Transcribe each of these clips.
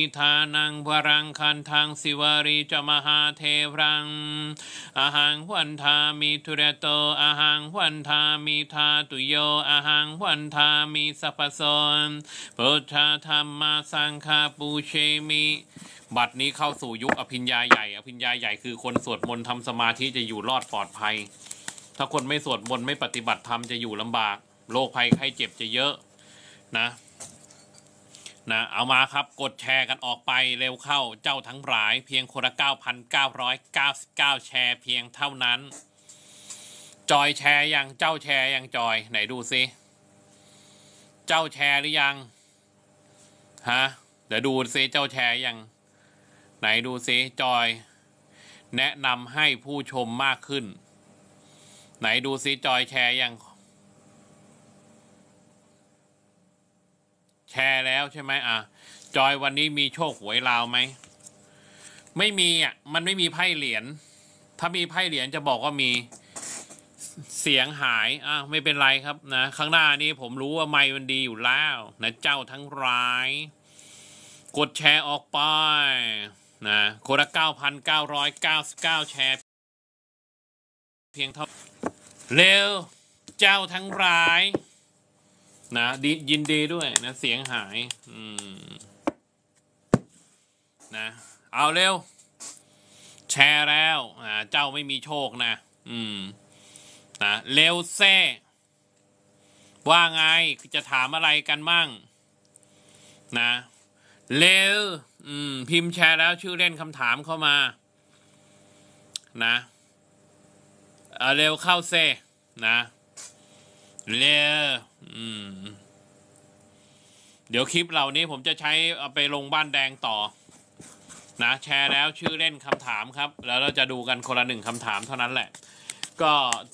อิทานังพรังคันทังสิวาริจมหาเทรัง อาหังวันทามิทุเรโตอาหังวันทามิทาตุโย อาหังวันทามิสัพสนพุทธาธรรมาสังคาปูเชมิ บัดนี้เข้าสู่ยุคอภิญญาใหญ่ อภิญญาใหญ่คือคนสวดมนต์ทำสมาธิจะอยู่รอดปลอดภัย ถ้าคนไม่สวดมนต์ไม่ปฏิบัติธรรมจะอยู่ลำบาก โรคภัยไข้เจ็บจะเยอะนะนะเอามาครับกดแชร์กันออกไปเร็วเข้าเจ้าทั้งหลาย เพียงคนละ9,999แชร์เพียงเท่านั้นจอยแชร์ยังเจ้าแชร์ยังจอย ไหนดูซิเจ้าแชร์หรือยังฮะเดี๋ยวดูซิเจ้าแชร์ยังไหนดูซิจอย แนะนำให้ผู้ชมมากขึ้น ไหนดูซิจอยแชร์ยังแชร์แล้วใช่ไหมอ่ะจอยวันนี้มีโชคหวยลาวไหม ไม่มีอ่ะ มันไม่มีไพ่เหรียญถ้ามีไพ่เหรียญจะบอกว่ามีเสียงหายอ่ะไม่เป็นไรครับนะข้างหน้านี้ผมรู้ว่าไม่มันดีอยู่แล้วนะเจ้าทั้งร้าย กดแชร์ออกไปนะคนละเก้าพันเก้าร้อยเก้าสิบเก้าแชร์เพียงเท่าเร็วเจ้าทั้งร้ายนะ ดียินดีด้วยนะเสียงหาย อืมนะ เอาเร็ว แชร์แล้ว อ่า เจ้าไม่มีโชคนะ อืมนะเร็วแซ่ว่าไงจะถามอะไรกันมั่ง นะเร็ว อืม พิมพ์แชร์แล้วชื่อเล่นคำถามเข้ามา นะเร็วเข้าเซ่นะเรียอืมเดี๋ยวคลิปเหล่านี้ผมจะใช้เอาไปลงบ้านแดงต่อ นะ แชร์แล้วชื่อเล่นคำถามครับ แล้วเราจะดูกันคนละหนึ่งคำถามเท่านั้นแหละ ก็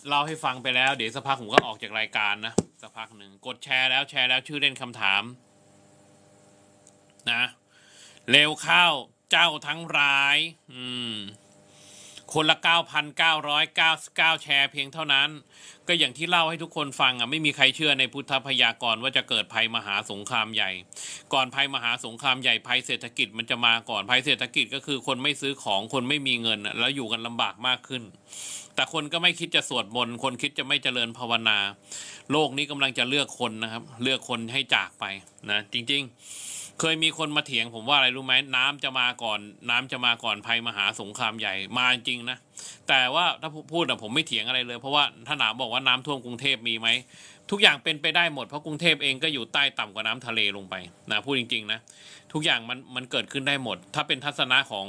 เล่าให้ฟังไปแล้วเดี๋ยวสักพักผมก็ออกจากรายการนะสักพักหนึ่งกดแชร์แล้วแชร์แล้วชื่อเล่นคำถาม นะ เร็วเข้า เจ้าทั้งร้าย อืมคนละ 9,999 แชร์เพียงเท่านั้น ก็อย่างที่เล่าให้ทุกคนฟังอ่ะไม่มีใครเชื่อในพุทธพยากรว่าจะเกิดภัยมหาสงครามใหญ่ ก่อนภัยมหาสงครามใหญ่ ภัยเศรษฐกิจมันจะมาก่อนภัยเศรษฐกิจก็คือคนไม่ซื้อของคนไม่มีเงิน แล้วอยู่กันลำบากมากขึ้น แต่คนก็ไม่คิดจะสวดมนต์คนคิดจะไม่เจริญภาวนา โลกนี้กำลังจะเลือกคนนะครับ เลือกคนให้จากไปนะ จริง ๆเคยมีคนมาเถียงผมว่าอะไรรู้ไหมน้ำจะมาก่อน น้ำจะมาก่อนภัยมหาสงครามใหญ่มาจริงนะแต่ว่าถ้าพูดนะผมไม่เถียงอะไรเลย เพราะว่าถ้าหนาบอกว่าน้ำท่วมกรุงเทพมีไหมทุกอย่างเป็นไปได้หมดเพราะกรุงเทพเองก็อยู่ใต้ต่ำกว่าน้ำทะเลลงไปนะพูดจริงๆนะทุกอย่างมันมันเกิดขึ้นได้หมด ถ้าเป็นทัศนะของ